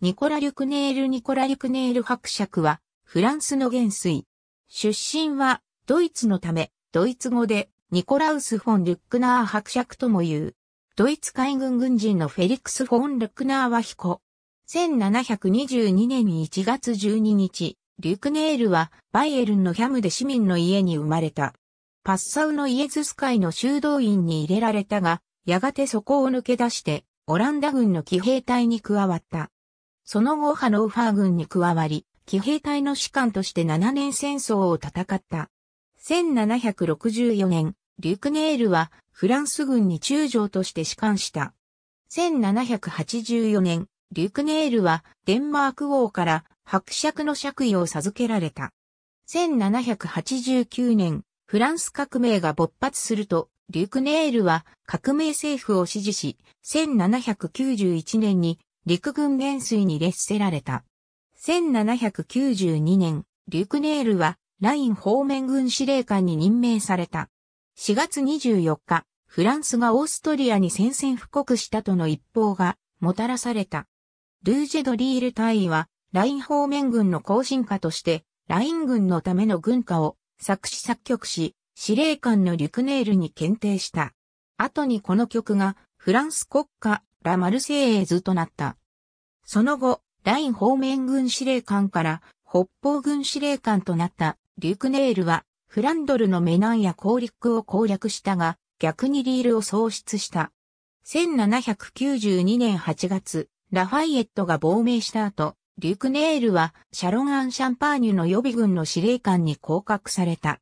ニコラ・リュクネール・ニコラ・リュクネール伯爵は、フランスの元帥。出身は、ドイツのため、ドイツ語で、ニコラウス・フォン・ルックナー伯爵とも言う。ドイツ海軍軍人のフェリックス・フォン・ルックナーは彦。1722年1月12日、リュクネールは、バイエルンのヒャムで市民の家に生まれた。パッサウのイエズス会の修道院に入れられたが、やがてそこを抜け出して、オランダ軍の騎兵隊に加わった。その後ハノーファー軍に加わり、騎兵隊の士官として7年戦争を戦った。1764年、リュクネールはフランス軍に中将として士官した。1784年、リュクネールはデンマーク王から伯爵の爵位を授けられた。1789年、フランス革命が勃発すると、リュクネールは革命政府を支持し、1791年に陸軍元帥に列せられた。1792年、リュクネールはライン方面軍司令官に任命された。4月24日、フランスがオーストリアに宣戦布告したとの一報がもたらされた。ルージェドリール大尉は、ライン方面軍の後進化として、ライン軍のための軍歌を作詞作曲し、司令官のリュクネールに検定した。後にこの曲がフランス国家ラ・マルセイエズとなった。その後、ライン方面軍司令官から北方軍司令官となったリュクネールはフランドルのメナンやッ陸を攻略したが逆にリールを喪失した。1792年8月、ラファイエットが亡命した後、リュクネールはシャロン・アン・シャンパーニュの予備軍の司令官に降格された。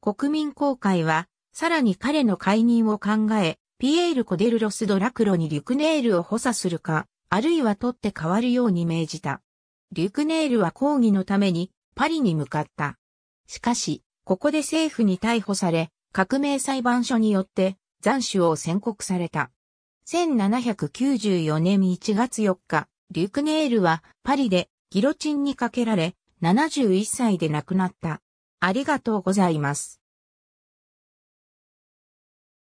国民公会はさらに彼の解任を考え、ピエール・コデルロス・ドラクロにリュクネールを補佐するか、あるいは取って代わるように命じた。リュクネールは抗議のためにパリに向かった。しかし、ここで政府に逮捕され、革命裁判所によって残首を宣告された。1794年1月4日、リュクネールはパリでギロチンにかけられ、71歳で亡くなった。ありがとうございます。